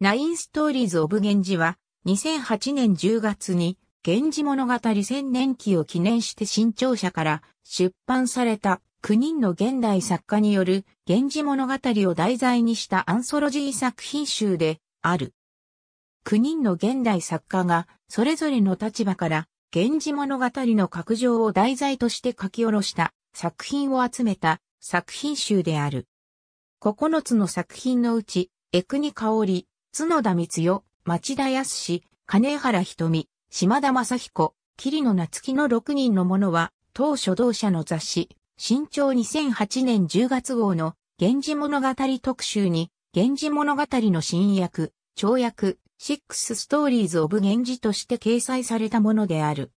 ナインストーリーズ・オブ・源氏は、2008年10月に、源氏物語千年期を記念して新潮社から出版された9人の現代作家による源氏物語を題材にしたアンソロジー作品集である。9人の現代作家がそれぞれの立場から源氏物語の拡張を題材として書き下ろした作品を集めた作品集である。9つの作品のうち、エクニカオリ、角田光代、町田康金原瞳、島田正彦、桐野夏樹の6人のものは、当初同社の雑誌、新潮2008年10月号の、源氏物語特集に、源氏物語の新訳、長訳、クスストーリーズ・オブ・源氏として掲載されたものである。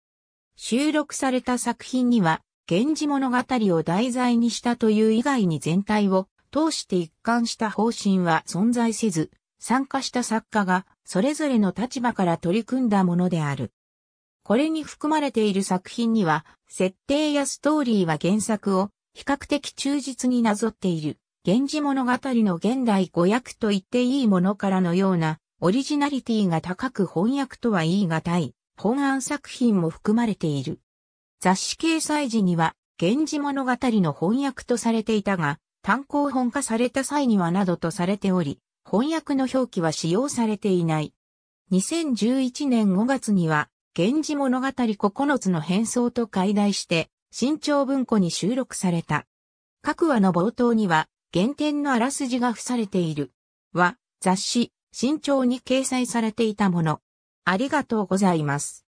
収録された作品には、源氏物語を題材にしたという以外に全体を通して一貫した方針は存在せず、参加した作家がそれぞれの立場から取り組んだものである。これに含まれている作品には、設定やストーリーは原作を比較的忠実になぞっている、源氏物語の現代語訳と言っていいものからのような、オリジナリティが高く翻訳とは言い難い、本案作品も含まれている。雑誌掲載時には、源氏物語の翻訳とされていたが、単行本化された際にはなどとされており、翻訳の表記は使用されていない。2011年5月には、源氏物語9つの変装と解題して、新潮文庫に収録された。各話の冒頭には、原点のあらすじが付されている。は、雑誌、新潮に掲載されていたもの。ありがとうございます。